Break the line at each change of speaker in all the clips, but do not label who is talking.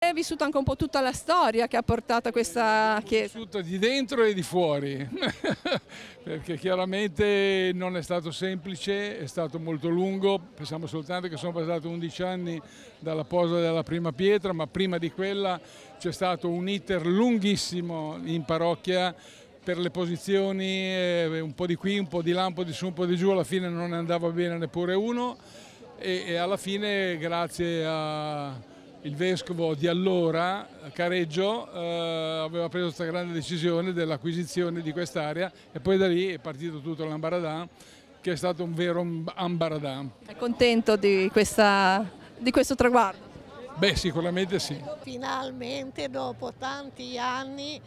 È vissuto anche un po' tutta la storia che ha portato questa chiesa. È
vissuto di dentro e di fuori, perché chiaramente non è stato semplice, è stato molto lungo, pensiamo soltanto che sono passati 11 anni dalla posa della prima pietra, ma prima di quella c'è stato un iter lunghissimo in parrocchia per le posizioni, eh, un po' di qui, un po' di là, un po' di su, un po' di giù, alla fine non ne andava bene neppure uno e alla fine grazie a il vescovo di allora, Careggio, eh, aveva preso questa grande decisione dell'acquisizione di quest'area e poi da lì è partito tutto l'Ambaradan che è stato un vero Ambaradan.
È contento di, questa, di questo traguardo?
Beh sicuramente sì.
Finalmente dopo tanti anni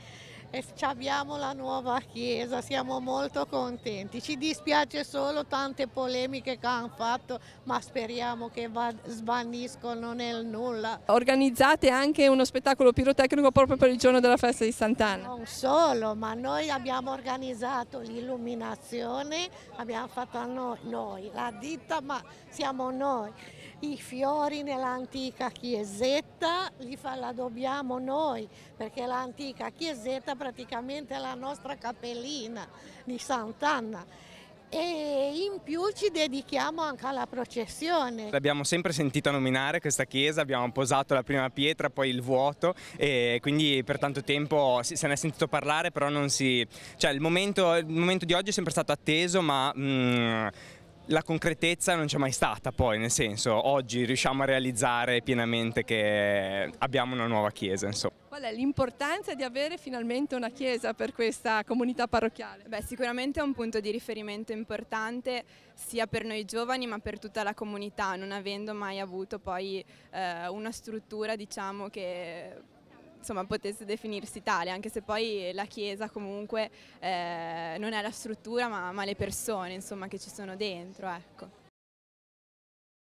e abbiamo la nuova chiesa, siamo molto contenti. Ci dispiace solo tante polemiche che hanno fatto, ma speriamo che svaniscono nel nulla.
Organizzate anche uno spettacolo pirotecnico proprio per il giorno della festa di Sant'Anna?
Non solo, ma noi abbiamo organizzato l'illuminazione, abbiamo fatto noi, noi, la ditta, ma siamo noi i fiori nell'antica chiesetta li fa, la dobbiamo noi, perché l'antica chiesetta praticamente è la nostra capellina di Sant'Anna. E in più ci dedichiamo anche alla processione.
L'abbiamo sempre sentita nominare questa chiesa, abbiamo posato la prima pietra, poi il vuoto e quindi per tanto tempo se ne è sentito parlare, però non si... Cioè il momento, il momento di oggi è sempre stato atteso, ma... Mm, la concretezza non c'è mai stata poi, nel senso oggi riusciamo a realizzare pienamente che abbiamo una nuova chiesa. Insomma.
Qual è l'importanza di avere finalmente una chiesa per questa comunità parrocchiale? Beh, sicuramente è un punto di riferimento importante sia per noi giovani ma per tutta la comunità, non avendo mai avuto poi eh, una struttura diciamo che insomma, potesse definirsi tale, anche se poi la Chiesa comunque eh, non è la struttura ma, ma le persone insomma, che ci sono dentro. Ecco.